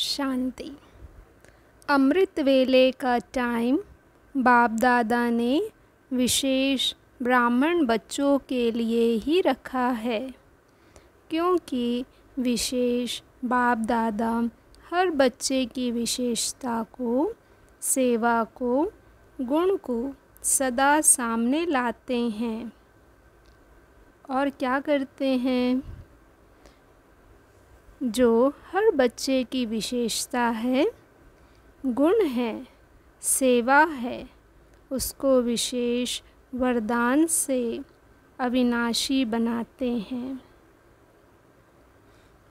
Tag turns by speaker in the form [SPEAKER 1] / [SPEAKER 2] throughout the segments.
[SPEAKER 1] शांति अमृत वेले का टाइम बाप दादा ने विशेष ब्राह्मण बच्चों के लिए ही रखा है क्योंकि विशेष बाप दादा हर बच्चे की विशेषता को सेवा को गुण को सदा सामने लाते हैं और क्या करते हैं जो हर बच्चे की विशेषता है गुण है सेवा है उसको विशेष वरदान से अविनाशी बनाते हैं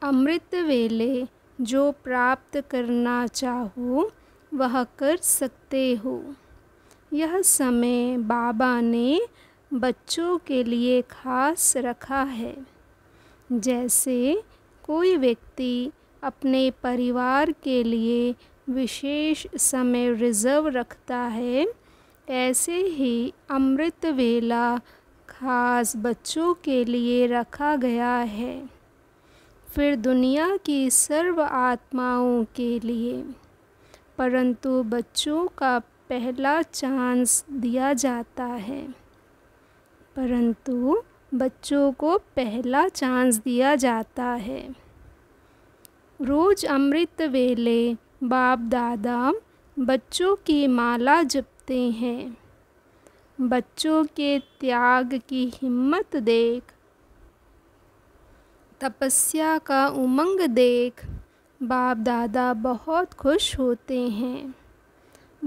[SPEAKER 1] अमृत वेले जो प्राप्त करना चाहो वह कर सकते हो यह समय बाबा ने बच्चों के लिए खास रखा है जैसे कोई व्यक्ति अपने परिवार के लिए विशेष समय रिजर्व रखता है ऐसे ही अमृत वेला खास बच्चों के लिए रखा गया है फिर दुनिया की सर्व आत्माओं के लिए परंतु बच्चों का पहला चांस दिया जाता है परंतु बच्चों को पहला चांस दिया जाता है रोज़ अमृत वेले बाप दादा बच्चों की माला जपते हैं बच्चों के त्याग की हिम्मत देख तपस्या का उमंग देख बाप दादा बहुत खुश होते हैं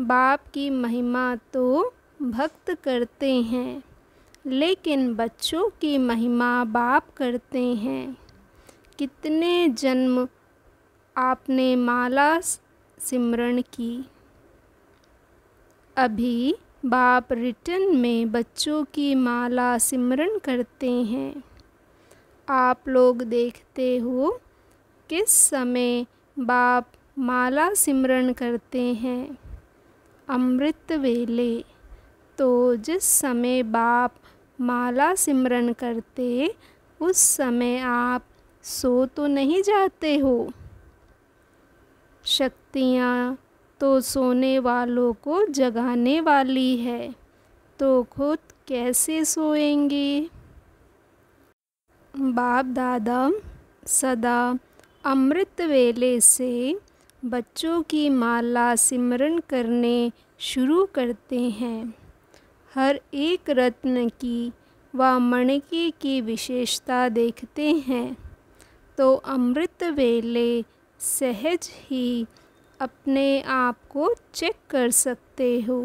[SPEAKER 1] बाप की महिमा तो भक्त करते हैं लेकिन बच्चों की महिमा बाप करते हैं कितने जन्म आपने माला सिमरण की अभी बाप रिटर्न में बच्चों की माला सिमरण करते हैं आप लोग देखते हो किस समय बाप माला सिमरण करते हैं अमृत वेले तो जिस समय बाप माला सिमरन करते उस समय आप सो तो नहीं जाते हो शक्तियाँ तो सोने वालों को जगाने वाली है तो खुद कैसे सोएंगे बाप दादा सदा अमृत वेले से बच्चों की माला सिमरन करने शुरू करते हैं हर एक रत्न की व मणिके की विशेषता देखते हैं तो अमृत वेले सहज ही अपने आप को चेक कर सकते हो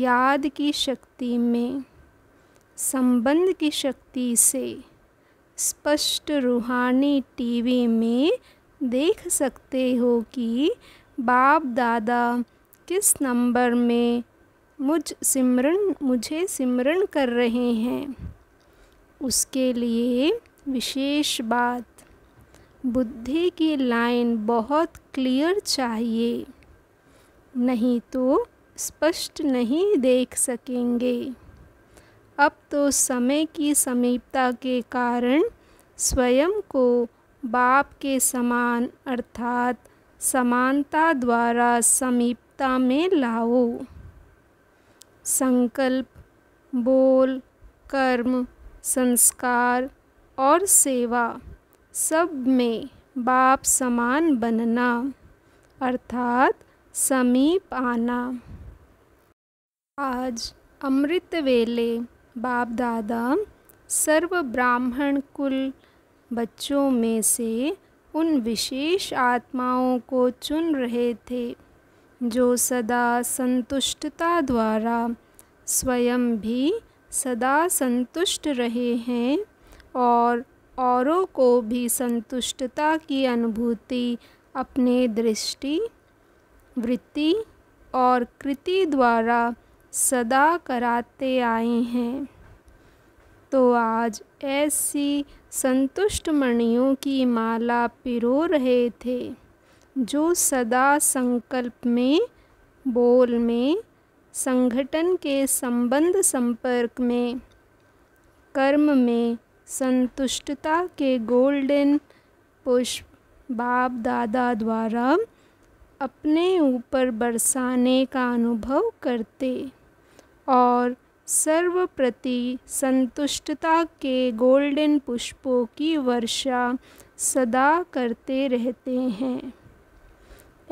[SPEAKER 1] याद की शक्ति में संबंध की शक्ति से स्पष्ट रूहानी टीवी में देख सकते हो कि बाप दादा किस नंबर में मुझ सिमरण मुझे सिमरन कर रहे हैं उसके लिए विशेष बात बुद्धि की लाइन बहुत क्लियर चाहिए नहीं तो स्पष्ट नहीं देख सकेंगे अब तो समय की समीपता के कारण स्वयं को बाप के समान अर्थात समानता द्वारा समीपता में लाओ संकल्प बोल कर्म संस्कार और सेवा सब में बाप समान बनना अर्थात समीप आना आज अमृत वेले बाप दादा सर्व ब्राह्मण कुल बच्चों में से उन विशेष आत्माओं को चुन रहे थे जो सदा संतुष्टता द्वारा स्वयं भी सदा संतुष्ट रहे हैं और औरों को भी संतुष्टता की अनुभूति अपने दृष्टि वृत्ति और कृति द्वारा सदा कराते आए हैं तो आज ऐसी संतुष्ट मणियों की माला पिरो रहे थे जो सदा संकल्प में बोल में संगठन के संबंध संपर्क में कर्म में संतुष्टता के गोल्डन पुष्प बाप दादा द्वारा अपने ऊपर बरसाने का अनुभव करते और सर्व प्रति संतुष्टता के गोल्डन पुष्पों की वर्षा सदा करते रहते हैं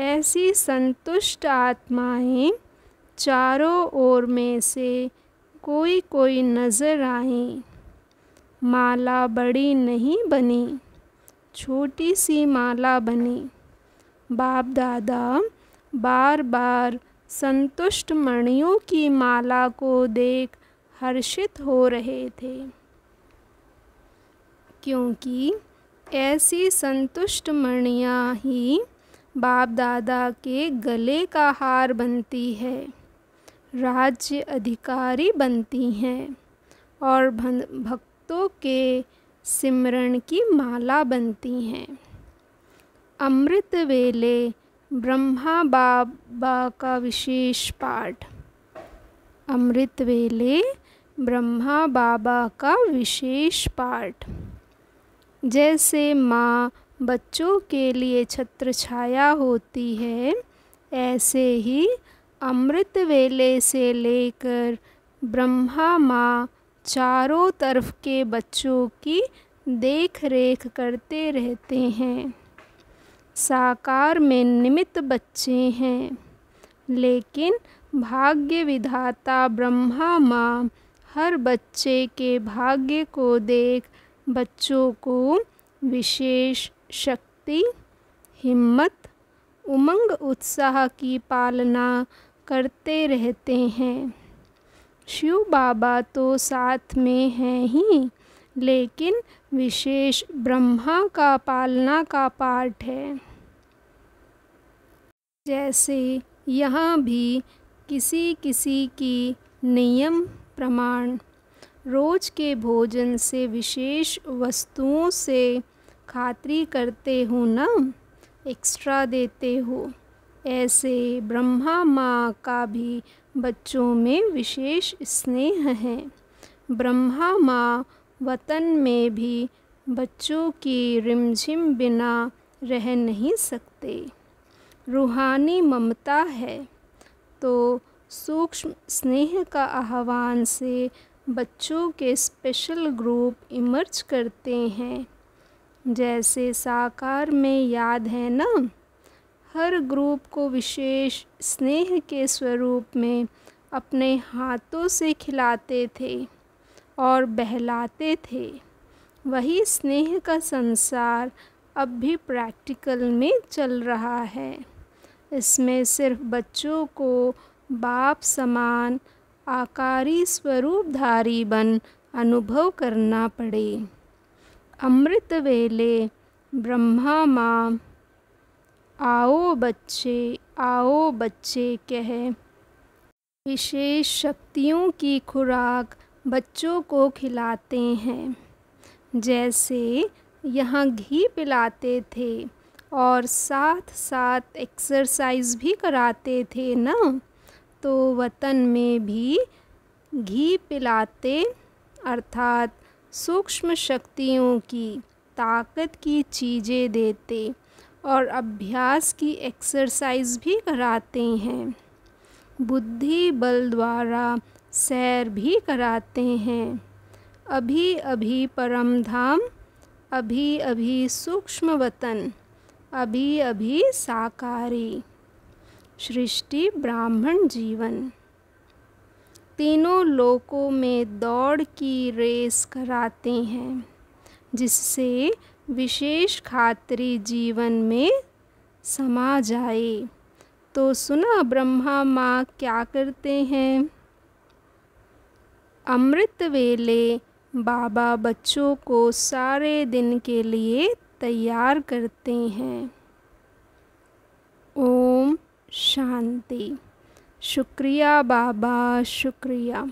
[SPEAKER 1] ऐसी संतुष्ट आत्माएं चारों ओर में से कोई कोई नज़र आई माला बड़ी नहीं बनी छोटी सी माला बनी बाप दादा बार बार संतुष्ट मणियों की माला को देख हर्षित हो रहे थे क्योंकि ऐसी संतुष्ट मणियाँ ही बाप दादा के गले का हार बनती है राज्य अधिकारी बनती हैं और भक्तों के सिमरण की माला बनती हैं अमृत वेले ब्रह्मा बाबा का विशेष पाठ अमृत वेले ब्रह्मा बाबा का विशेष पाठ जैसे माँ बच्चों के लिए छत्र छाया होती है ऐसे ही अमृत वेले से लेकर ब्रह्मा माँ चारों तरफ के बच्चों की देख रेख करते रहते हैं साकार में निमित्त बच्चे हैं लेकिन भाग्य विधाता ब्रह्मा माँ हर बच्चे के भाग्य को देख बच्चों को विशेष शक्ति हिम्मत उमंग उत्साह की पालना करते रहते हैं शिव बाबा तो साथ में हैं ही लेकिन विशेष ब्रह्मा का पालना का पाठ है जैसे यहाँ भी किसी किसी की नियम प्रमाण रोज के भोजन से विशेष वस्तुओं से खातरी करते हो ना एक्स्ट्रा देते हो ऐसे ब्रह्मा माँ का भी बच्चों में विशेष स्नेह है ब्रह्मा माँ वतन में भी बच्चों की रिमझिम बिना रह नहीं सकते रूहानी ममता है तो सूक्ष्म स्नेह का आह्वान से बच्चों के स्पेशल ग्रुप इमर्ज करते हैं जैसे साकार में याद है ना हर ग्रुप को विशेष स्नेह के स्वरूप में अपने हाथों से खिलाते थे और बहलाते थे वही स्नेह का संसार अब भी प्रैक्टिकल में चल रहा है इसमें सिर्फ बच्चों को बाप समान आकारी स्वरूपधारी बन अनुभव करना पड़े अमृत वेले ब्रह्मा माँ आओ बच्चे आओ बच्चे कह विशेष शक्तियों की खुराक बच्चों को खिलाते हैं जैसे यहाँ घी पिलाते थे और साथ साथ एक्सरसाइज भी कराते थे ना तो वतन में भी घी पिलाते अर्थात सूक्ष्म शक्तियों की ताकत की चीज़ें देते और अभ्यास की एक्सरसाइज भी कराते हैं बुद्धि बल द्वारा सैर भी कराते हैं अभी अभी परम धाम अभी अभी सूक्ष्म वतन अभी अभी साकारी सृष्टि ब्राह्मण जीवन तीनों लोकों में दौड़ की रेस कराते हैं जिससे विशेष खातरी जीवन में समा जाए तो सुना ब्रह्मा माँ क्या करते हैं अमृत वेले बाबा बच्चों को सारे दिन के लिए तैयार करते हैं ओम शांति शुक्रिया बाबा शुक्रिया